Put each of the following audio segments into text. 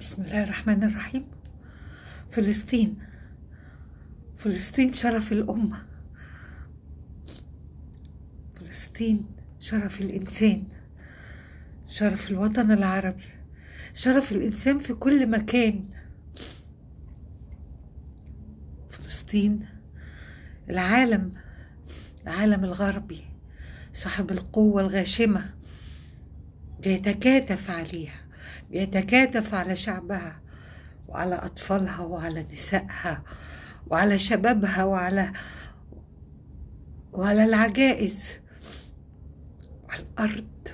بسم الله الرحمن الرحيم فلسطين فلسطين شرف الأمة فلسطين شرف الإنسان شرف الوطن العربي شرف الإنسان في كل مكان فلسطين العالم العالم الغربي صاحب القوة الغاشمة بيتكاتف عليها بيتكاتف على شعبها وعلى أطفالها وعلى نسائها وعلى شبابها وعلى وعلى العجائز وعلى الأرض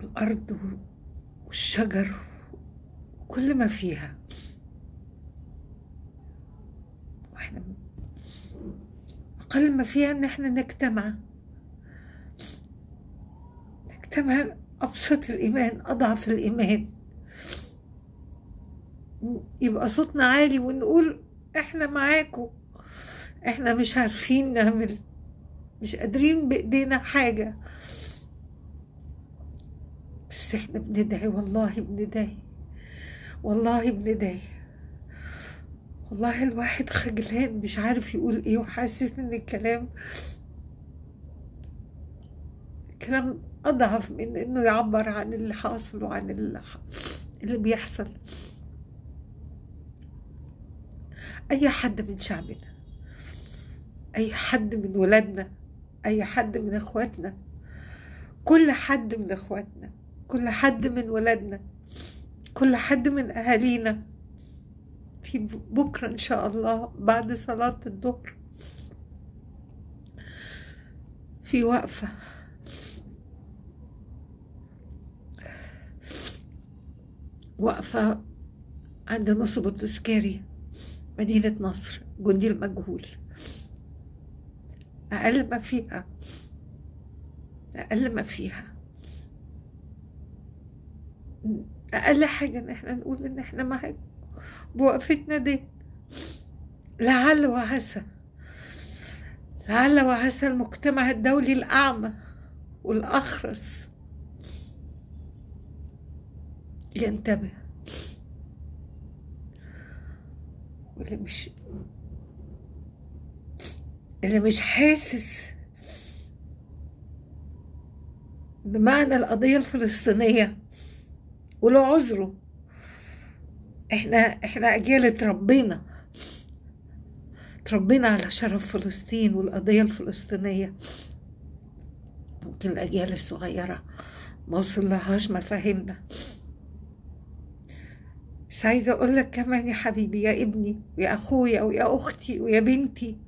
الأرض والشجر وكل ما فيها واحنا أقل ما فيها إن احنا نجتمع نجتمع أبسط الإيمان أضعف الإيمان يبقى صوتنا عالي ونقول إحنا معاكم إحنا مش عارفين نعمل مش قادرين بإيدينا حاجة بس إحنا بندعي والله بندعي والله بندعي والله الواحد خجلان مش عارف يقول ايه وحاسس ان الكلام كلام أضعف من إنه يعبر عن اللي حاصل وعن اللي بيحصل أي حد من شعبنا أي حد من ولادنا أي حد من إخواتنا كل حد من إخواتنا كل حد من ولادنا كل حد من أهالينا في بكرة إن شاء الله بعد صلاة الظهر في وقفة واقفة عند نصب التذكاري مدينة نصر جندي المجهول أقل ما فيها أقل ما فيها أقل حاجة إن إحنا نقول إن إحنا معاك بوقفتنا دي لعل وعسى لعل وعسى المجتمع الدولي الأعمى والأخرس ينتبه اللي مش اللي مش حاسس بمعنى القضية الفلسطينية وله عذره احنا احنا اجيال اتربينا اتربينا على شرف فلسطين والقضية الفلسطينية ممكن الأجيال الصغيرة ما وصلهاش مفاهيمنا بس عايزة أقول لك كمان يا حبيبي يا ابني ويا أخويا ويا أختي ويا بنتي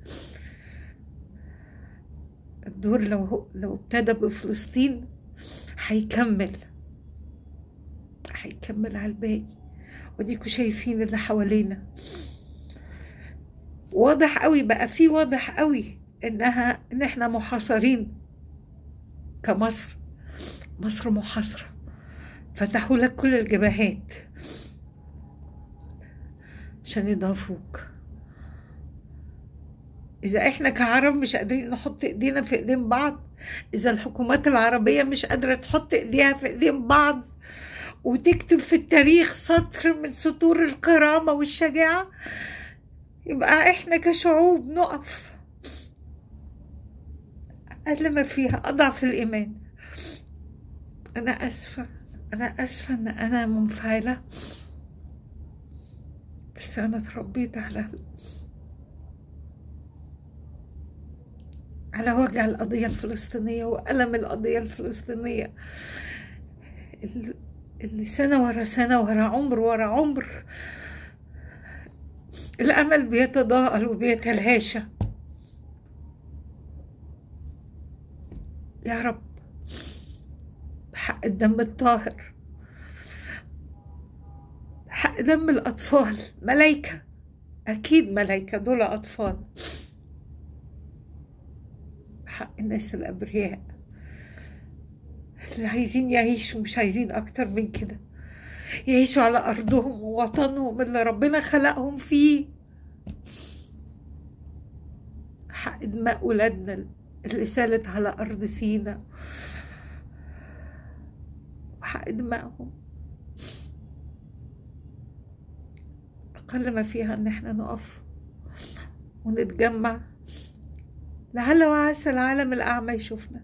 الدور لو لو ابتدى بفلسطين هيكمل هيكمل على الباقي وديكوا شايفين اللي حوالينا واضح قوي بقى في واضح قوي انها ان احنا محاصرين كمصر مصر محاصره فتحوا لك كل الجبهات عشان يضافوك إذا إحنا كعرب مش قادرين نحط إيدينا في إيدين بعض إذا الحكومات العربية مش قادرة تحط إيديها في إيدين بعض وتكتب في التاريخ سطر من سطور الكرامة والشجاعة يبقى إحنا كشعوب نقف أقل ما فيها أضعف الإيمان أنا آسفة أنا آسفة إن أنا منفعلة بس أنا تربيت على على وجع القضية الفلسطينية وألم القضية الفلسطينية اللي سنة ورا سنة ورا عمر ورا عمر الأمل بيتضاءل وبيتلهاشى يا رب بحق الدم الطاهر حق دم الأطفال ملايكة أكيد ملايكة دول أطفال حق الناس الأبرياء اللي عايزين يعيشوا مش عايزين أكتر من كده يعيشوا على أرضهم ووطنهم اللي ربنا خلقهم فيه حق دماء ولادنا اللي سالت على أرض سينا وحق دماءهم قل ما فيها ان احنا نقف ونتجمع لعل وعسى العالم الاعمى يشوفنا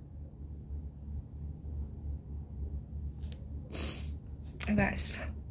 انا اسفه